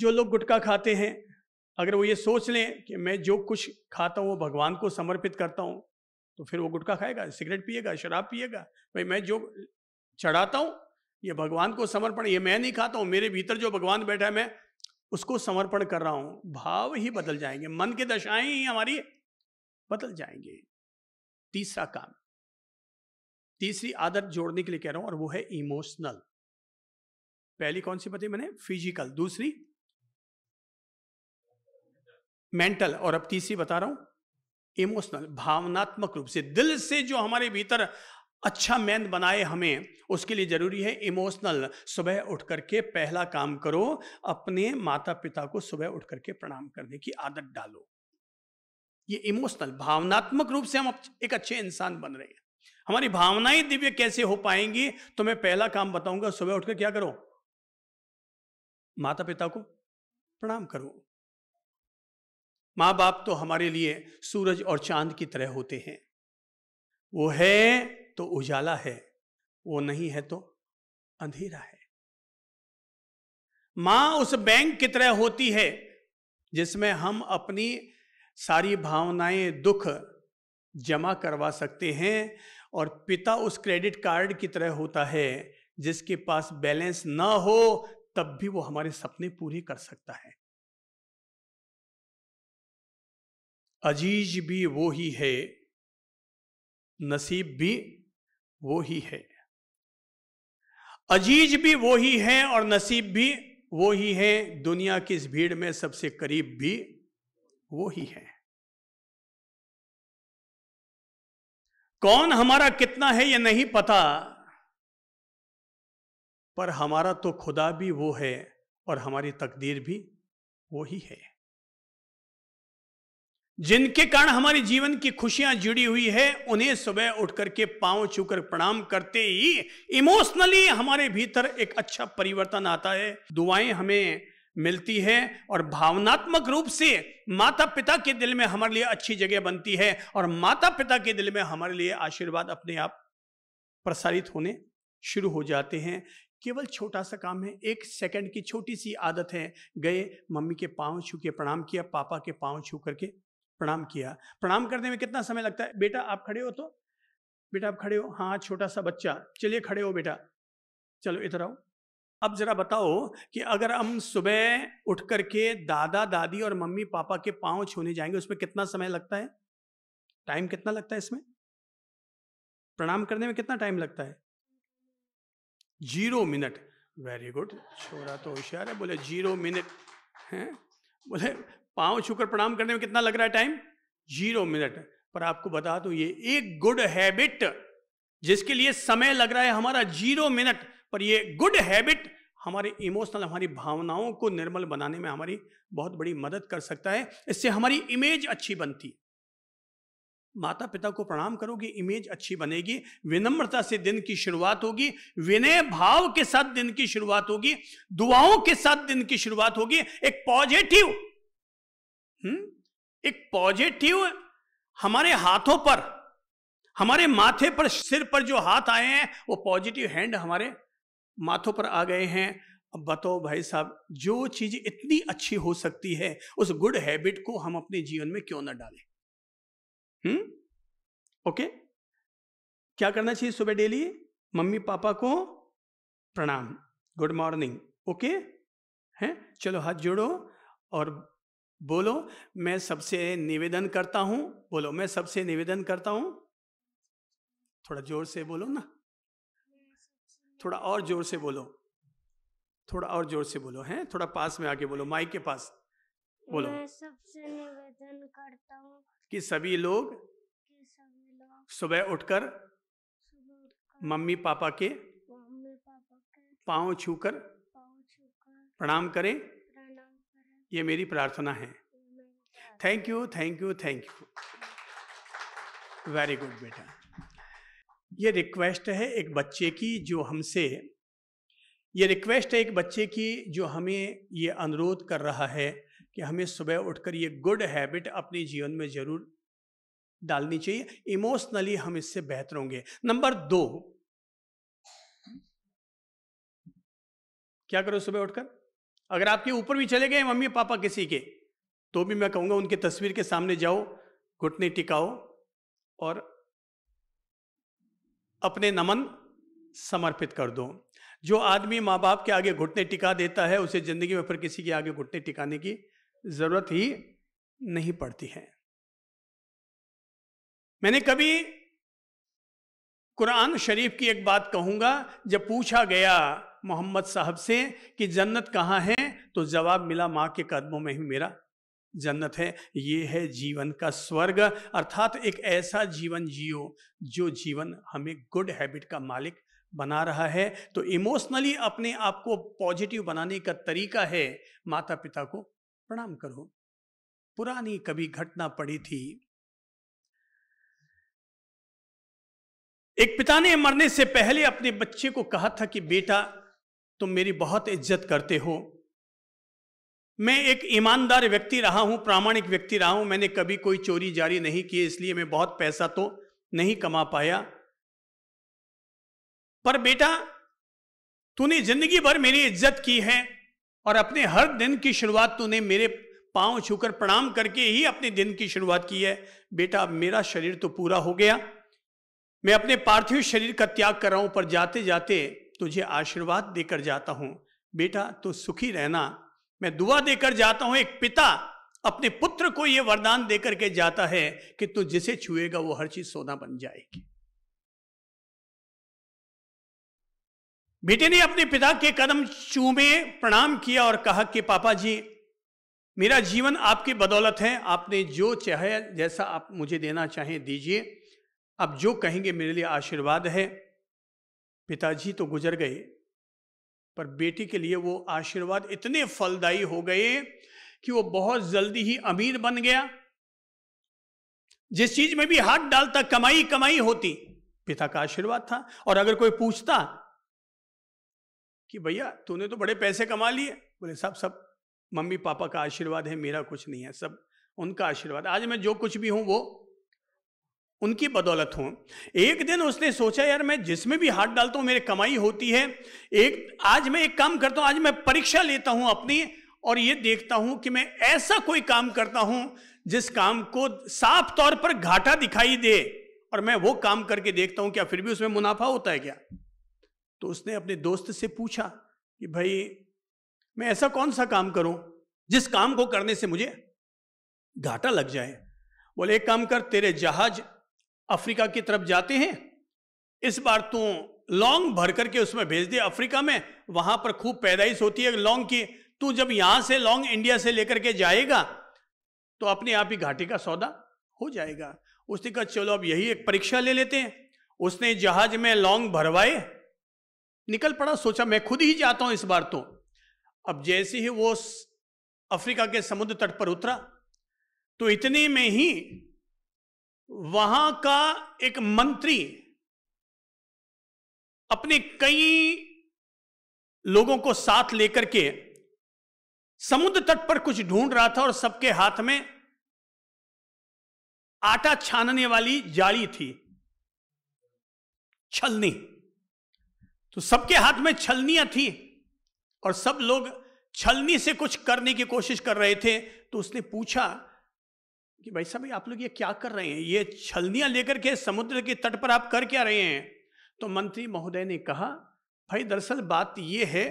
जो लोग गुटखा खाते हैं अगर वो ये सोच लें कि मैं जो कुछ खाता हूँ वो भगवान को समर्पित करता हूँ तो फिर वो गुटखा खाएगा सिगरेट पिएगा शराब पिएगा भाई मैं जो चढ़ाता हूँ ये भगवान को समर्पण ये मैं नहीं खाता हूँ मेरे भीतर जो भगवान बैठा है मैं उसको समर्पण कर रहा हूँ भाव ही बदल जाएंगे मन की दशाएं ही हमारी बदल जाएंगे तीसरा काम तीसरी आदत जोड़ने के लिए कह रहा हूँ और वो है इमोशनल पहली कौन सी पति मैंने फिजिकल दूसरी मेंटल और अब तीसरी बता रहा हूं इमोशनल भावनात्मक रूप से दिल से जो हमारे भीतर अच्छा मैन बनाए हमें उसके लिए जरूरी है इमोशनल सुबह उठ करके पहला काम करो अपने माता पिता को सुबह उठ करके प्रणाम करने की आदत डालो ये इमोशनल भावनात्मक रूप से हम एक अच्छे इंसान बन रहे हैं हमारी भावनाएं दिव्य कैसे हो पाएंगी तो मैं पहला काम बताऊंगा सुबह उठकर क्या करो माता पिता को प्रणाम करो माँ बाप तो हमारे लिए सूरज और चांद की तरह होते हैं वो है तो उजाला है वो नहीं है तो अंधेरा है मां उस बैंक की तरह होती है जिसमें हम अपनी सारी भावनाएं दुख जमा करवा सकते हैं और पिता उस क्रेडिट कार्ड की तरह होता है जिसके पास बैलेंस ना हो तब भी वो हमारे सपने पूरे कर सकता है अजीज भी वो ही है नसीब भी वो ही है अजीज भी वो ही है और नसीब भी वो ही है दुनिया की इस भीड़ में सबसे करीब भी वो ही है कौन हमारा कितना है ये नहीं पता पर हमारा तो खुदा भी वो है और हमारी तकदीर भी वो ही है जिनके कारण हमारे जीवन की खुशियां जुड़ी हुई है उन्हें सुबह उठ करके पांव छूकर प्रणाम करते ही इमोशनली हमारे भीतर एक अच्छा परिवर्तन आता है दुआएं हमें मिलती है और भावनात्मक रूप से माता पिता के दिल में हमारे लिए अच्छी जगह बनती है और माता पिता के दिल में हमारे लिए आशीर्वाद अपने आप प्रसारित होने शुरू हो जाते हैं केवल छोटा सा काम है एक सेकंड की छोटी सी आदत है गए मम्मी के पांव छू के प्रणाम किया पापा के पाँव छू करके प्रणाम किया प्रणाम करने में कितना समय लगता है बेटा आप खड़े हो तो बेटा आप खड़े हो हाँ, हाँ छोटा सा बच्चा चलिए खड़े हो बेटा चलो इधर आओ अब जरा बताओ कि अगर हम सुबह उठ करके दादा दादी और मम्मी पापा के पाँव छूने जाएंगे उसमें कितना समय लगता है टाइम कितना लगता है इसमें प्रणाम करने में कितना टाइम लगता है जीरो मिनट वेरी गुड छोरा तो होशियार है बोले जीरो मिनट है बोले पांव छूकर प्रणाम करने में कितना लग रहा है टाइम जीरो मिनट पर आपको बता दूं ये एक गुड हैबिट जिसके लिए समय लग रहा है हमारा जीरो मिनट पर ये गुड हैबिट हमारे इमोशनल हमारी भावनाओं को निर्मल बनाने में हमारी बहुत बड़ी मदद कर सकता है इससे हमारी इमेज अच्छी बनती माता पिता को प्रणाम करोगे इमेज अच्छी बनेगी विनम्रता से दिन की शुरुआत होगी विनय भाव के साथ दिन की शुरुआत होगी दुआओं के साथ दिन की शुरुआत होगी एक पॉजिटिव हम्म? एक पॉजिटिव हमारे हाथों पर हमारे माथे पर सिर पर जो हाथ आए हैं वो पॉजिटिव हैंड हमारे माथों पर आ गए हैं अब बताओ भाई साहब जो चीज इतनी अच्छी हो सकती है उस गुड हैबिट को हम अपने जीवन में क्यों ना डालें हम्म ओके क्या करना चाहिए सुबह डेली मम्मी पापा को प्रणाम गुड मॉर्निंग ओके हैं चलो हाथ जोड़ो और बोलो मैं सबसे निवेदन करता हूं बोलो मैं सबसे निवेदन करता हूं थोड़ा जोर से बोलो ना थोड़ा और जोर से बोलो थोड़ा और जोर से बोलो हैं थोड़ा पास में आके बोलो माइक के पास बोलो मैं सबसे निवेदन करता हूं कि सभी लोग सुबह उठकर मम्मी पापा के पाँव छूकर प्रणाम करें ये मेरी प्रार्थना है thank you thank you thank you very good बेटा ये रिक्वेस्ट है एक बच्चे की जो हमसे ये रिक्वेस्ट है एक बच्चे की जो हमें ये अनुरोध कर रहा है कि हमें सुबह उठकर ये गुड हैबिट अपने जीवन में ज़रूर डालनी चाहिए इमोशनली हम इससे बेहतर होंगे नंबर दो क्या करो सुबह उठकर अगर आपके ऊपर भी चले गए मम्मी पापा किसी के तो भी मैं कहूंगा उनकी तस्वीर के सामने जाओ घुटने टिकाओ और अपने नमन समर्पित कर दो जो आदमी माँ बाप के आगे घुटने टिका देता है उसे ज़िंदगी में फिर किसी के आगे घुटने टिकाने की ज़रूरत ही नहीं पड़ती है मैंने कभी कुरान शरीफ की एक बात कहूंगा जब पूछा गया मोहम्मद साहब से कि जन्नत कहाँ है तो जवाब मिला माँ के कदमों में ही मेरा जन्नत है ये है जीवन का स्वर्ग अर्थात एक ऐसा जीवन जियो जो जीवन हमें गुड हैबिट का मालिक बना रहा है तो इमोशनली अपने आप को पॉजिटिव बनाने का तरीका है माता पिता को प्रणाम करो पुरानी कभी घटना पड़ी थी एक पिता ने मरने से पहले अपने बच्चे को कहा था कि बेटा तुम मेरी बहुत इज्जत करते हो मैं एक ईमानदार व्यक्ति रहा हूं प्रामाणिक व्यक्ति रहा हूं मैंने कभी कोई चोरी जारी नहीं की इसलिए मैं बहुत पैसा तो नहीं कमा पाया पर बेटा तूने जिंदगी भर मेरी इज्जत की है और अपने हर दिन की शुरुआत तूने मेरे पांव छूकर प्रणाम करके ही अपने दिन की शुरुआत की है बेटा अब मेरा शरीर तो पूरा हो गया मैं अपने पार्थिव शरीर का त्याग कर रहा हूं पर जाते जाते तुझे आशीर्वाद देकर जाता हूँ बेटा तो सुखी रहना मैं दुआ देकर जाता हूँ एक पिता अपने पुत्र को यह वरदान देकर के जाता है कि तू जिसे छुएगा वो हर चीज सोना बन जाएगी बेटे ने अपने पिता के कदम चूमे प्रणाम किया और कहा कि पापा जी मेरा जीवन आपकी बदौलत है आपने जो चाहे जैसा आप मुझे देना चाहें दीजिए आप जो कहेंगे मेरे लिए आशीर्वाद है पिताजी तो गुजर गए पर बेटी के लिए वो आशीर्वाद इतने फलदायी हो गए कि वो बहुत जल्दी ही अमीर बन गया जिस चीज में भी हाथ डालता कमाई कमाई होती पिता का आशीर्वाद था और अगर कोई पूछता कि भैया तूने तो बड़े पैसे कमा लिए बोले साहब सब मम्मी पापा का आशीर्वाद है मेरा कुछ नहीं है सब उनका आशीर्वाद आज मैं जो कुछ भी हूं वो उनकी बदौलत हो एक दिन उसने सोचा यार मैं जिसमें भी हाथ डालता हूं मेरी कमाई होती है एक आज मैं एक काम करता हूं आज मैं परीक्षा लेता हूं अपनी और ये देखता हूं कि मैं ऐसा कोई काम करता हूं जिस काम को साफ तौर पर घाटा दिखाई दे और मैं वो काम करके देखता हूं क्या फिर भी उसमें मुनाफा होता है क्या तो उसने अपने दोस्त से पूछा कि भाई मैं ऐसा कौन सा काम करूं जिस काम को करने से मुझे घाटा लग जाए बोले एक काम कर तेरे जहाज अफ्रीका की तरफ जाते हैं इस बार तू तो लौंग भर करके उसमें भेज दे अफ्रीका में वहां पर खूब पैदाइश होती है लौंग की तू जब यहां से लौंग इंडिया से लेकर के जाएगा तो अपने आप ही घाटे का सौदा हो जाएगा उसने कहा चलो अब यही एक परीक्षा ले लेते हैं उसने जहाज में लौंग भरवाए निकल पड़ा सोचा मैं खुद ही जाता हूं इस बार तो अब जैसे ही वो अफ्रीका के समुद्र तट पर उतरा तो इतने में ही वहां का एक मंत्री अपने कई लोगों को साथ लेकर के समुद्र तट पर कुछ ढूंढ रहा था और सबके हाथ में आटा छानने वाली जाली थी छलनी तो सबके हाथ में छलनियां थी और सब लोग छलनी से कुछ करने की कोशिश कर रहे थे तो उसने पूछा कि भाई साहब आप लोग ये क्या कर रहे हैं ये छलनियां लेकर के समुद्र के तट पर आप कर क्या रहे हैं तो मंत्री महोदय ने कहा भाई दरअसल बात यह है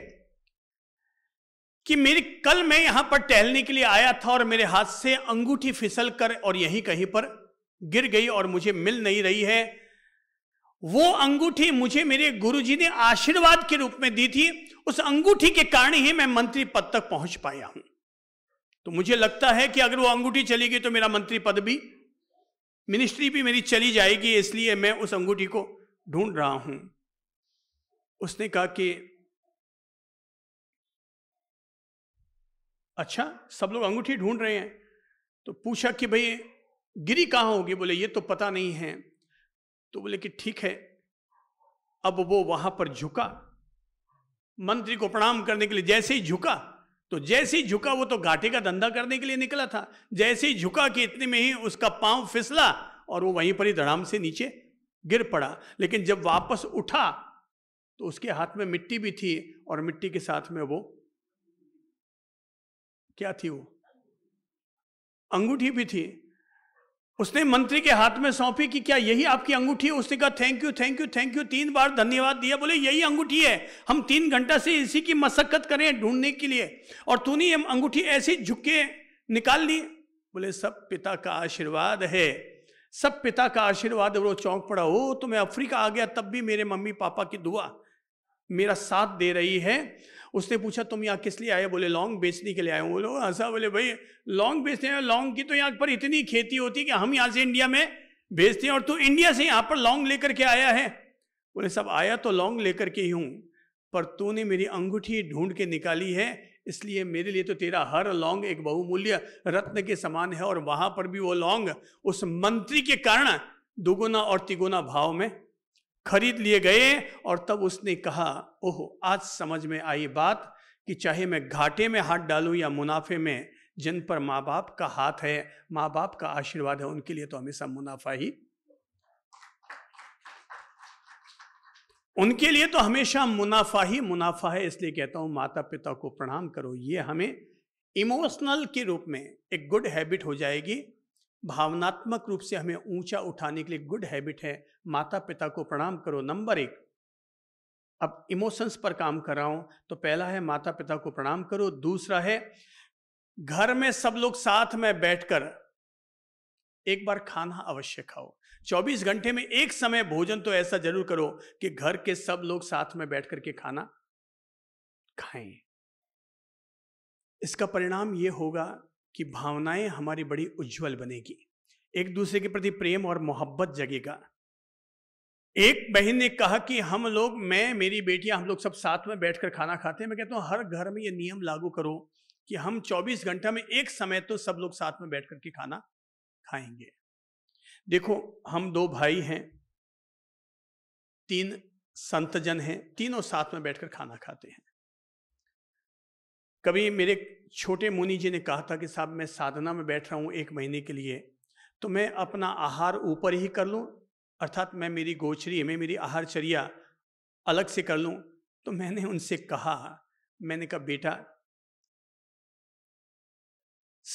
कि मेरी कल मैं यहां पर टहलने के लिए आया था और मेरे हाथ से अंगूठी फिसल कर और यहीं कहीं पर गिर गई और मुझे मिल नहीं रही है वो अंगूठी मुझे मेरे गुरुजी ने आशीर्वाद के रूप में दी थी उस अंगूठी के कारण ही मैं मंत्री पद तक पहुंच पाया हूं तो मुझे लगता है कि अगर वो अंगूठी चली गई तो मेरा मंत्री पद भी मिनिस्ट्री भी मेरी चली जाएगी इसलिए मैं उस अंगूठी को ढूंढ रहा हूं उसने कहा कि अच्छा सब लोग अंगूठी ढूंढ रहे हैं तो पूछा कि भाई गिरी कहाँ होगी बोले ये तो पता नहीं है तो बोले कि ठीक है अब वो वहां पर झुका मंत्री को प्रणाम करने के लिए जैसे ही झुका तो जैसी झुका वो तो घाटे का धंधा करने के लिए निकला था जैसी झुका कि इतने में ही उसका पांव फिसला और वो वहीं पर ही धड़ाम से नीचे गिर पड़ा लेकिन जब वापस उठा तो उसके हाथ में मिट्टी भी थी और मिट्टी के साथ में वो क्या थी वो अंगूठी भी थी उसने मंत्री के हाथ में सौंपी कि क्या यही आपकी अंगूठी है उसने कहा thank you thank you thank you तीन बार धन्यवाद दिया बोले यही अंगूठी है हम तीन घंटा से इसी की मशक्कत करें ढूंढने के लिए और तूने ये अंगूठी ऐसी झुके निकाल ली बोले सब पिता का आशीर्वाद है सब पिता का आशीर्वाद वो चौंक पड़ा हो तो मैं अफ्रीका आ गया तब भी मेरे मम्मी पापा की दुआ मेरा साथ दे रही है उसने पूछा तुम यहाँ किस लिए आए बोले लौंग बेचने के लिए आए बोलो ऐसा बोले भाई लौंग बेचते हैं लौंग की तो यहाँ पर इतनी खेती होती है कि हम यहाँ से इंडिया में बेचते हैं और तू इंडिया से यहाँ पर लौंग लेकर के आया है बोले सब आया तो लौंग लेकर के ही हूँ पर तूने मेरी अंगूठी ढूंढ के निकाली है इसलिए मेरे लिए तो तेरा हर लौंग एक बहुमूल्य रत्न के समान है और वहां पर भी वो लौंग उस मंत्री के कारण दुगुना और तिगुना भाव में खरीद लिए गए और तब उसने कहा ओहो आज समझ में आई बात कि चाहे मैं घाटे में हाथ डालूं या मुनाफे में जिन पर माँ बाप का हाथ है माँ बाप का आशीर्वाद है उनके लिए तो हमेशा मुनाफा ही उनके लिए तो हमेशा मुनाफा ही मुनाफा है इसलिए कहता हूँ माता पिता को प्रणाम करो ये हमें इमोशनल के रूप में एक गुड हैबिट हो जाएगी भावनात्मक रूप से हमें ऊंचा उठाने के लिए गुड हैबिट है माता पिता को प्रणाम करो नंबर एक अब इमोशंस पर काम कर रहा हूं तो पहला है माता पिता को प्रणाम करो दूसरा है घर में सब लोग साथ में बैठकर एक बार खाना अवश्य खाओ 24 घंटे में एक समय भोजन तो ऐसा जरूर करो कि घर के सब लोग साथ में बैठ करके खाना खाएं इसका परिणाम यह होगा कि भावनाएं हमारी बड़ी उज्जवल बनेगी एक दूसरे के प्रति प्रेम और मोहब्बत जगेगा एक बहन ने कहा कि हम लोग मैं मेरी बेटियां हम लोग सब साथ में बैठकर खाना खाते हैं मैं कहता हूँ हर घर में ये नियम लागू करो कि हम 24 घंटा में एक समय तो सब लोग साथ में बैठ के खाना खाएंगे देखो हम दो भाई हैं तीन संतजन हैं तीनों साथ में बैठकर खाना खाते हैं कभी मेरे छोटे मुनि जी ने कहा था कि साहब मैं साधना में बैठ रहा हूँ एक महीने के लिए तो मैं अपना आहार ऊपर ही कर लूँ अर्थात मैं मेरी गोचरी में मेरी आहारचर्या अलग से कर लूँ तो मैंने उनसे कहा मैंने कहा बेटा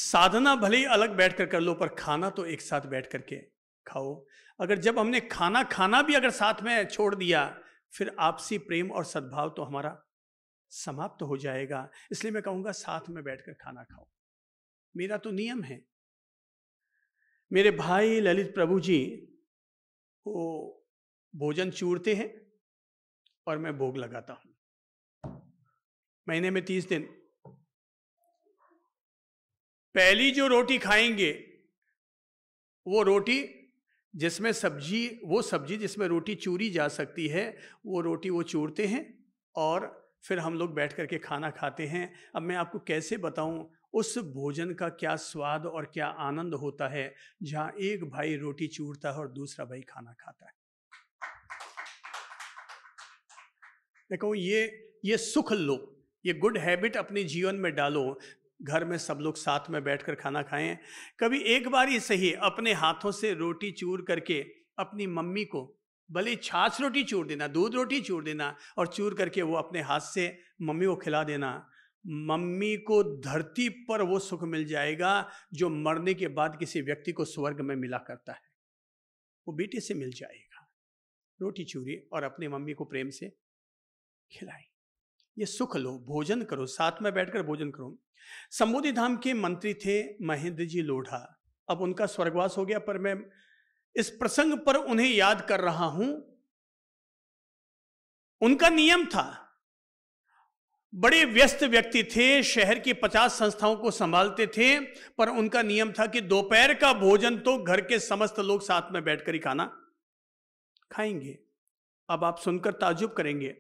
साधना भले ही अलग बैठ कर कर लो पर खाना तो एक साथ बैठ करके खाओ अगर जब हमने खाना खाना भी अगर साथ में छोड़ दिया फिर आपसी प्रेम और सद्भाव तो हमारा समाप्त हो जाएगा इसलिए मैं कहूंगा साथ में बैठकर खाना खाओ मेरा तो नियम है मेरे भाई ललित प्रभु जी वो भोजन चूरते हैं और मैं भोग लगाता हूं महीने में तीस दिन पहली जो रोटी खाएंगे वो रोटी जिसमें सब्जी वो सब्जी जिसमें रोटी चूरी जा सकती है वो रोटी वो चूरते हैं और फिर हम लोग बैठ करके खाना खाते हैं अब मैं आपको कैसे बताऊं उस भोजन का क्या स्वाद और क्या आनंद होता है जहाँ एक भाई रोटी चूरता है और दूसरा भाई खाना खाता है मैं कहूँ ये ये सुख लो ये गुड हैबिट अपने जीवन में डालो घर में सब लोग साथ में बैठकर खाना खाएं कभी एक बार ही सही अपने हाथों से रोटी चूर करके अपनी मम्मी को भले छाछ रोटी चूर देना दूध रोटी चूर देना और चूर करके वो अपने हाथ से मम्मी को खिला देना मम्मी को धरती पर वो सुख मिल जाएगा जो मरने के बाद किसी व्यक्ति को स्वर्ग में मिला करता है वो बेटे से मिल जाएगा रोटी चूरी और अपने मम्मी को प्रेम से खिलाई ये सुख लो भोजन करो साथ में बैठकर भोजन करो संबोधि धाम के मंत्री थे महेंद्र जी लोढ़ा अब उनका स्वर्गवास हो गया पर मैं इस प्रसंग पर उन्हें याद कर रहा हूं उनका नियम था बड़े व्यस्त व्यक्ति थे शहर की पचास संस्थाओं को संभालते थे पर उनका नियम था कि दोपहर का भोजन तो घर के समस्त लोग साथ में बैठकर ही खाना खाएंगे अब आप सुनकर ताजुब करेंगे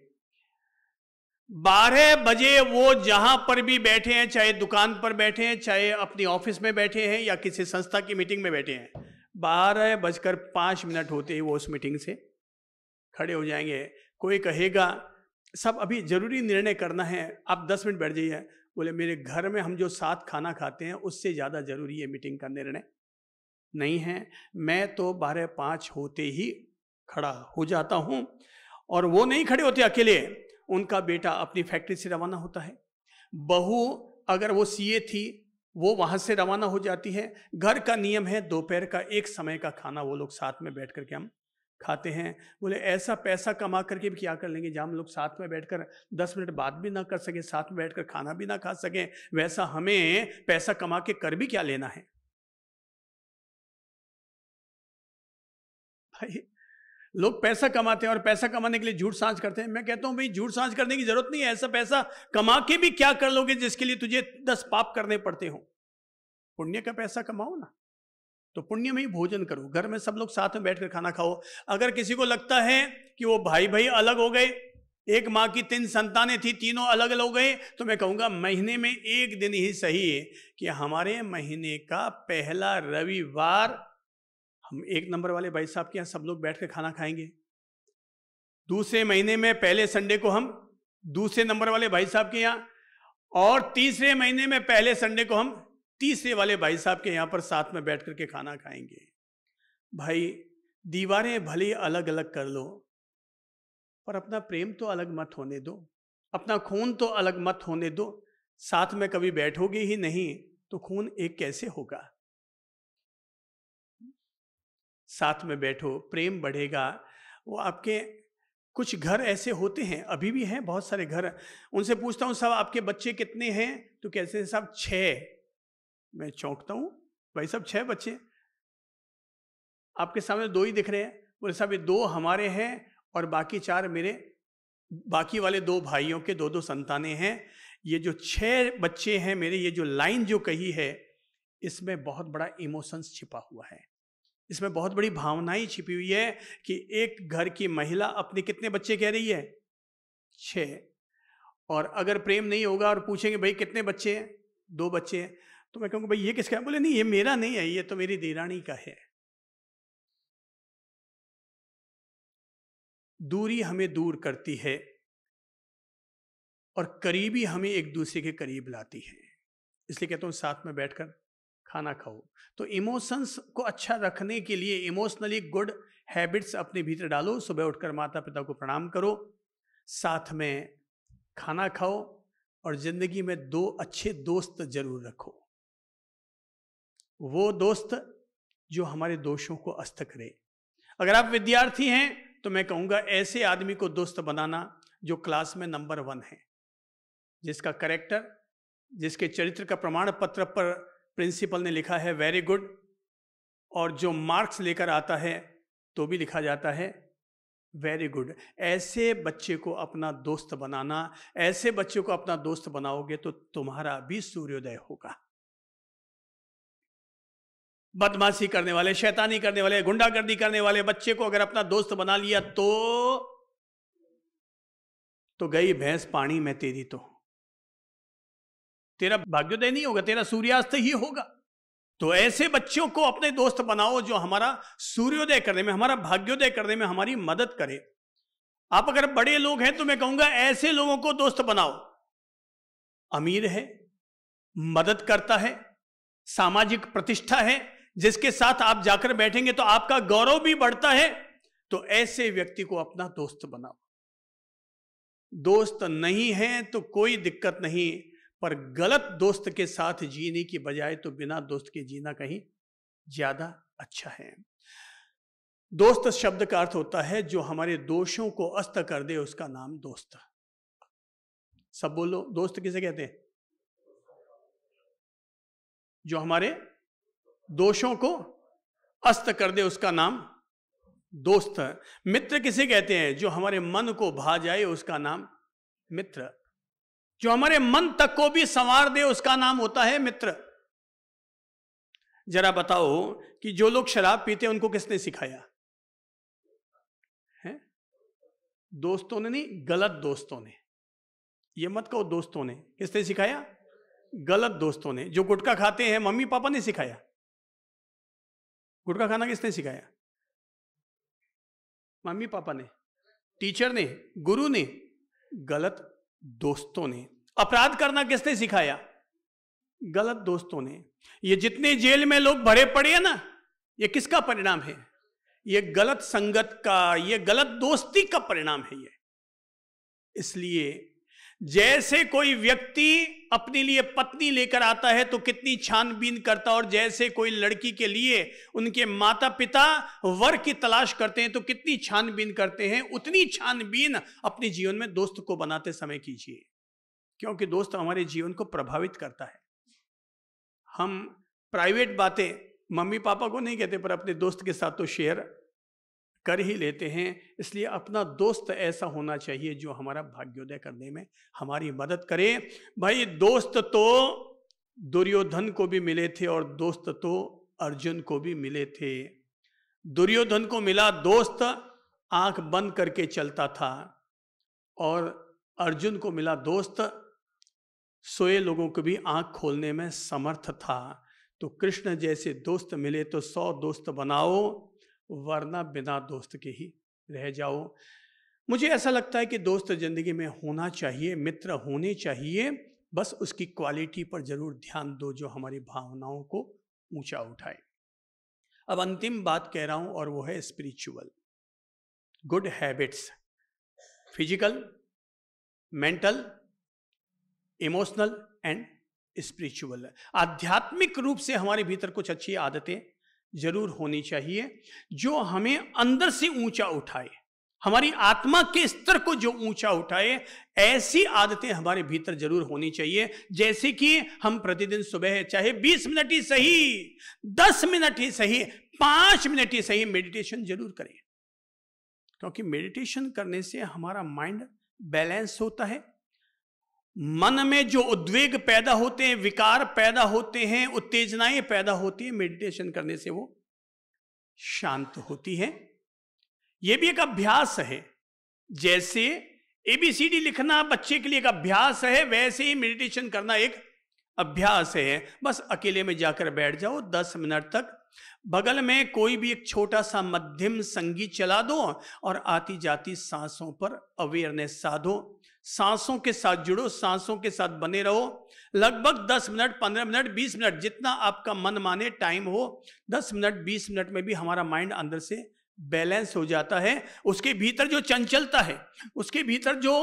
बारह बजे वो जहां पर भी बैठे हैं चाहे दुकान पर बैठे हैं चाहे अपनी ऑफिस में बैठे हैं या किसी संस्था की मीटिंग में बैठे हैं बारह बजकर पाँच मिनट होते ही वो उस मीटिंग से खड़े हो जाएंगे कोई कहेगा सब अभी ज़रूरी निर्णय करना है आप दस मिनट बैठ जाइए बोले मेरे घर में हम जो साथ खाना खाते हैं उससे ज़्यादा ज़रूरी है मीटिंग का निर्णय नहीं है मैं तो बारह पाँच होते ही खड़ा हो जाता हूँ और वो नहीं खड़े होते अकेले उनका बेटा अपनी फैक्ट्री से रवाना होता है बहू अगर वो सीए थी वो वहाँ से रवाना हो जाती है घर का नियम है दोपहर का एक समय का खाना वो लोग साथ में बैठ करके हम खाते हैं बोले ऐसा पैसा कमा करके भी क्या कर लेंगे जहाँ हम लोग साथ में बैठकर दस मिनट बात भी ना कर सकें साथ में बैठकर खाना भी ना खा सकें वैसा हमें पैसा कमा के कर भी क्या लेना है भाई लोग पैसा कमाते हैं और पैसा कमाने के लिए झूठ सांझ करते हैं मैं कहता हूं भाई झूठ सांझ करने की जरूरत नहीं है ऐसा पैसा कमा के भी क्या कर लोगे जिसके लिए तुझे दस पाप करने पड़ते हो पुण्य का पैसा कमाओ ना तो पुण्य में ही भोजन करो घर में सब लोग साथ में बैठकर खाना खाओ अगर किसी को लगता है कि वो भाई भाई अलग हो गए एक माँ की तीन संतानें थी तीनों अलग अलग हो गए तो मैं कहूँगा महीने में एक दिन ही सही है कि हमारे महीने का पहला रविवार हम एक नंबर वाले भाई साहब के यहाँ सब लोग बैठ कर खाना खाएंगे दूसरे महीने में पहले संडे को हम दूसरे नंबर वाले भाई साहब के यहाँ और तीसरे महीने में पहले संडे को हम तीसरे वाले भाई साहब के यहाँ पर साथ में बैठ करके खाना खाएंगे भाई दीवारें भले अलग अलग कर लो पर अपना प्रेम तो अलग मत होने दो अपना खून तो अलग मत होने दो साथ में कभी बैठोगे ही नहीं तो खून एक कैसे होगा साथ में बैठो प्रेम बढ़ेगा वो आपके कुछ घर ऐसे होते हैं अभी भी हैं बहुत सारे घर उनसे पूछता हूँ साहब आपके बच्चे कितने हैं तो कैसे हैं साहब छः मैं चौंकता हूँ भाई साहब छः बच्चे आपके सामने दो ही दिख रहे हैं बोले साहब ये दो हमारे हैं और बाकी चार मेरे बाकी वाले दो भाइयों के दो दो संतानें हैं ये जो छः बच्चे हैं मेरे ये जो लाइन जो कही है इसमें बहुत बड़ा इमोशंस छिपा हुआ है इसमें बहुत बड़ी भावनाएं छिपी हुई है कि एक घर की महिला अपने कितने बच्चे कह रही है छः और अगर प्रेम नहीं होगा और पूछेंगे भाई कितने बच्चे हैं दो बच्चे हैं तो मैं कहूँगा भाई ये किसका है बोले नहीं ये मेरा नहीं है ये तो मेरी देरानी का है दूरी हमें दूर करती है और करीबी हमें एक दूसरे के करीब लाती है इसलिए कहता हूँ साथ में बैठकर खाना खाओ तो इमोशंस को अच्छा रखने के लिए इमोशनली गुड हैबिट्स अपने भीतर डालो सुबह उठकर माता पिता को प्रणाम करो साथ में खाना खाओ और जिंदगी में दो अच्छे दोस्त जरूर रखो वो दोस्त जो हमारे दोषों को अस्त करे अगर आप विद्यार्थी हैं तो मैं कहूंगा ऐसे आदमी को दोस्त बनाना जो क्लास में नंबर वन है जिसका करेक्टर जिसके चरित्र का प्रमाण पत्र पर प्रिंसिपल ने लिखा है वेरी गुड और जो मार्क्स लेकर आता है तो भी लिखा जाता है वेरी गुड ऐसे बच्चे को अपना दोस्त बनाना ऐसे बच्चे को अपना दोस्त बनाओगे तो तुम्हारा भी सूर्योदय होगा बदमाशी करने वाले शैतानी करने वाले गुंडागर्दी करने वाले बच्चे को अगर अपना दोस्त बना लिया तो तो गई भैंस पानी में तेरी तो तेरा भाग्योदय नहीं होगा तेरा सूर्यास्त ही होगा तो ऐसे बच्चों को अपने दोस्त बनाओ जो हमारा सूर्योदय करने में हमारा भाग्योदय करने में हमारी मदद करे आप अगर बड़े लोग हैं तो मैं कहूंगा ऐसे लोगों को दोस्त बनाओ अमीर है मदद करता है सामाजिक प्रतिष्ठा है जिसके साथ आप जाकर बैठेंगे तो आपका गौरव भी बढ़ता है तो ऐसे व्यक्ति को अपना दोस्त बनाओ दोस्त नहीं है तो कोई दिक्कत नहीं पर गलत दोस्त के साथ जीने की बजाय तो बिना दोस्त के जीना कहीं ज्यादा अच्छा है दोस्त शब्द का अर्थ होता है जो हमारे दोषों को अस्त कर दे उसका नाम दोस्त सब बोलो दोस्त किसे कहते हैं जो हमारे दोषों को अस्त कर दे उसका नाम दोस्त मित्र किसे कहते हैं जो हमारे मन को भा जाए उसका नाम मित्र जो हमारे मन तक को भी संवार दे उसका नाम होता है मित्र जरा बताओ कि जो लोग शराब पीते उनको किसने सिखाया है दोस्तों ने नहीं गलत दोस्तों ने ये मत कहो दोस्तों ने किसने सिखाया गलत दोस्तों ने जो गुटखा खाते हैं मम्मी पापा ने सिखाया गुटखा खाना किसने सिखाया मम्मी पापा ने टीचर ने गुरु ने गलत दोस्तों ने अपराध करना किसने सिखाया गलत दोस्तों ने ये जितने जेल में लोग भरे पड़े हैं ना ये किसका परिणाम है ये गलत संगत का ये गलत दोस्ती का परिणाम है ये इसलिए जैसे कोई व्यक्ति अपने लिए पत्नी लेकर आता है तो कितनी छानबीन करता और जैसे कोई लड़की के लिए उनके माता पिता वर की तलाश करते हैं तो कितनी छानबीन करते हैं उतनी छानबीन अपने जीवन में दोस्त को बनाते समय कीजिए क्योंकि दोस्त हमारे जीवन को प्रभावित करता है हम प्राइवेट बातें मम्मी पापा को नहीं कहते पर अपने दोस्त के साथ तो शेयर कर ही लेते हैं इसलिए अपना दोस्त ऐसा होना चाहिए जो हमारा भाग्योदय करने में हमारी मदद करे भाई दोस्त तो दुर्योधन को भी मिले थे और दोस्त तो अर्जुन को भी मिले थे दुर्योधन को मिला दोस्त आंख बंद करके चलता था और अर्जुन को मिला दोस्त सोए लोगों को भी आंख खोलने में समर्थ था तो कृष्ण जैसे दोस्त मिले तो सौ दोस्त बनाओ वरना बिना दोस्त के ही रह जाओ मुझे ऐसा लगता है कि दोस्त ज़िंदगी में होना चाहिए मित्र होने चाहिए बस उसकी क्वालिटी पर ज़रूर ध्यान दो जो हमारी भावनाओं को ऊंचा उठाए अब अंतिम बात कह रहा हूं और वो है spiritual good habits physical mental emotional and spiritual आध्यात्मिक रूप से हमारे भीतर कुछ अच्छी आदतें जरूर होनी चाहिए जो हमें अंदर से ऊंचा उठाए हमारी आत्मा के स्तर को जो ऊंचा उठाए ऐसी आदतें हमारे भीतर जरूर होनी चाहिए जैसे कि हम प्रतिदिन सुबह चाहे 20 मिनट ही सही 10 मिनट ही सही 5 मिनट ही सही मेडिटेशन जरूर करें क्योंकि मेडिटेशन करने से हमारा माइंड बैलेंस होता है मन में जो उद्वेग पैदा होते हैं विकार पैदा होते हैं उत्तेजनाएं पैदा होती है मेडिटेशन करने से वो शांत होती है ये भी एक अभ्यास है जैसे एबीसीडी लिखना बच्चे के लिए एक अभ्यास है वैसे ही मेडिटेशन करना एक अभ्यास है बस अकेले में जाकर बैठ जाओ दस मिनट तक बगल में कोई भी एक छोटा सा मध्यम संगीत चला दो और आती जाती सांसों पर अवेयरनेस साधो सांसों के साथ जुड़ो सांसों के साथ बने रहो लगभग 10 मिनट 15 मिनट 20 मिनट जितना आपका मन माने टाइम हो 10 मिनट 20 मिनट में भी हमारा माइंड अंदर से बैलेंस हो जाता है उसके भीतर जो चंचलता है उसके भीतर जो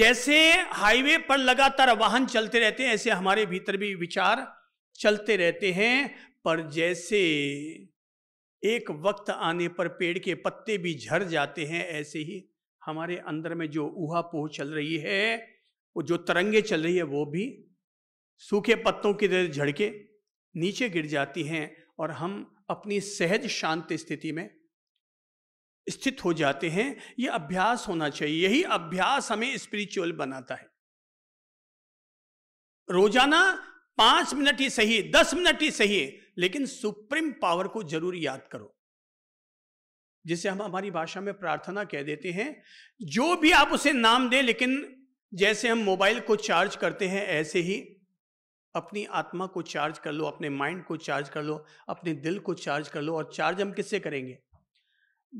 जैसे हाईवे पर लगातार वाहन चलते रहते हैं ऐसे हमारे भीतर भी विचार चलते रहते हैं पर जैसे एक वक्त आने पर पेड़ के पत्ते भी झड़ जाते हैं ऐसे ही हमारे अंदर में जो ऊहा पोह चल रही है वो जो तरंगे चल रही है वो भी सूखे पत्तों की तरह झड़के नीचे गिर जाती हैं और हम अपनी सहज शांत स्थिति में स्थित हो जाते हैं ये अभ्यास होना चाहिए यही अभ्यास हमें स्पिरिचुअल बनाता है रोजाना पांच मिनट ही सही दस मिनट ही सही लेकिन सुप्रीम पावर को जरूर याद करो जिसे हम हमारी भाषा में प्रार्थना कह देते हैं जो भी आप उसे नाम दें लेकिन जैसे हम मोबाइल को चार्ज करते हैं ऐसे ही अपनी आत्मा को चार्ज कर लो अपने माइंड को चार्ज कर लो अपने दिल को चार्ज कर लो और चार्ज हम किससे करेंगे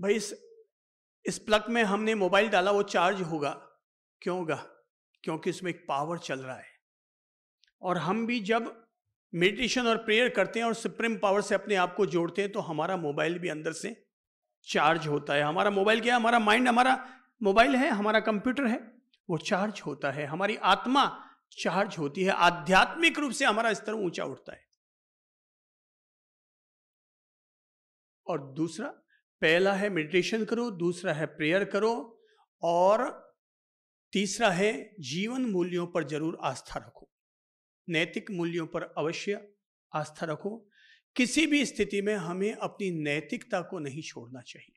भाई इस इस प्लग में हमने मोबाइल डाला वो चार्ज होगा क्यों होगा क्योंकि उसमें एक पावर चल रहा है और हम भी जब मेडिटेशन और प्रेयर करते हैं और सुप्रीम पावर से अपने आप को जोड़ते हैं तो हमारा मोबाइल भी अंदर से चार्ज होता है हमारा मोबाइल क्या है हमारा माइंड हमारा मोबाइल है हमारा कंप्यूटर है वो चार्ज होता है हमारी आत्मा चार्ज होती है आध्यात्मिक रूप से हमारा स्तर ऊंचा उठता है और दूसरा पहला है मेडिटेशन करो दूसरा है प्रेयर करो और तीसरा है जीवन मूल्यों पर जरूर आस्था रखो नैतिक मूल्यों पर अवश्य आस्था रखो किसी भी स्थिति में हमें अपनी नैतिकता को नहीं छोड़ना चाहिए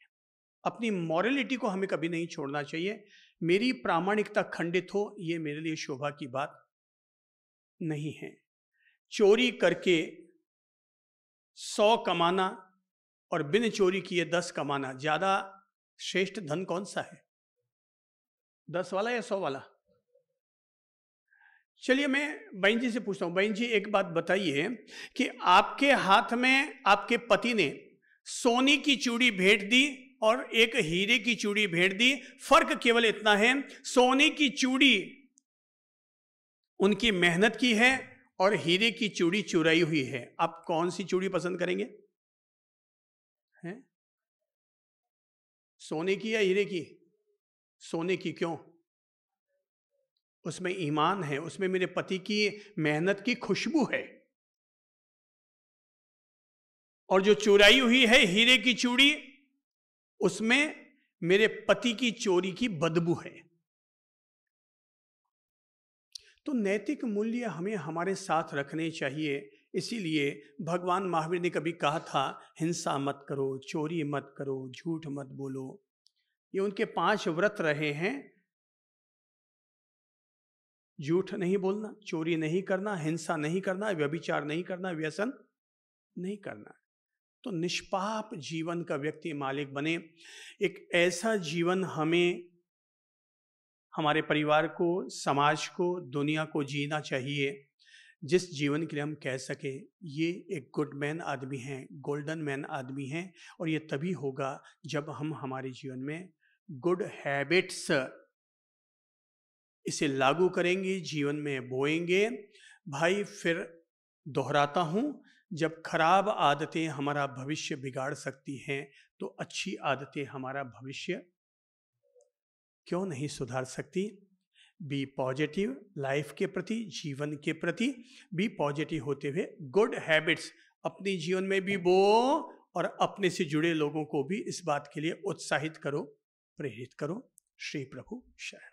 अपनी मॉरलिटी को हमें कभी नहीं छोड़ना चाहिए मेरी प्रामाणिकता खंडित हो ये मेरे लिए शोभा की बात नहीं है चोरी करके सौ कमाना और बिन चोरी किए दस कमाना ज़्यादा श्रेष्ठ धन कौन सा है दस वाला या सौ वाला चलिए मैं बहन जी से पूछता हूँ बहन जी एक बात बताइए कि आपके हाथ में आपके पति ने सोने की चूड़ी भेंट दी और एक हीरे की चूड़ी भेंट दी फर्क केवल इतना है सोने की चूड़ी उनकी मेहनत की है और हीरे की चूड़ी चुराई हुई है आप कौन सी चूड़ी पसंद करेंगे हैं सोने की या हीरे की सोने की क्यों उसमें ईमान है उसमें मेरे पति की मेहनत की खुशबू है और जो चुराई हुई है हीरे की चूड़ी उसमें मेरे पति की चोरी की बदबू है तो नैतिक मूल्य हमें हमारे साथ रखने चाहिए इसीलिए भगवान महावीर ने कभी कहा था हिंसा मत करो चोरी मत करो झूठ मत बोलो ये उनके पांच व्रत रहे हैं झूठ नहीं बोलना चोरी नहीं करना हिंसा नहीं करना व्यभिचार नहीं करना व्यसन नहीं करना तो निष्पाप जीवन का व्यक्ति मालिक बने एक ऐसा जीवन हमें हमारे परिवार को समाज को दुनिया को जीना चाहिए जिस जीवन के लिए हम कह सके ये एक गुड मैन आदमी हैं गोल्डन मैन आदमी हैं और ये तभी होगा जब हम हमारे जीवन में गुड हैबिट्स इसे लागू करेंगे जीवन में बोएंगे भाई फिर दोहराता हूँ जब खराब आदतें हमारा भविष्य बिगाड़ सकती हैं तो अच्छी आदतें हमारा भविष्य क्यों नहीं सुधार सकती बी पॉजिटिव लाइफ के प्रति जीवन के प्रति बी पॉजिटिव होते हुए गुड हैबिट्स अपने जीवन में भी बो और अपने से जुड़े लोगों को भी इस बात के लिए उत्साहित करो प्रेरित करो श्री प्रभु शरण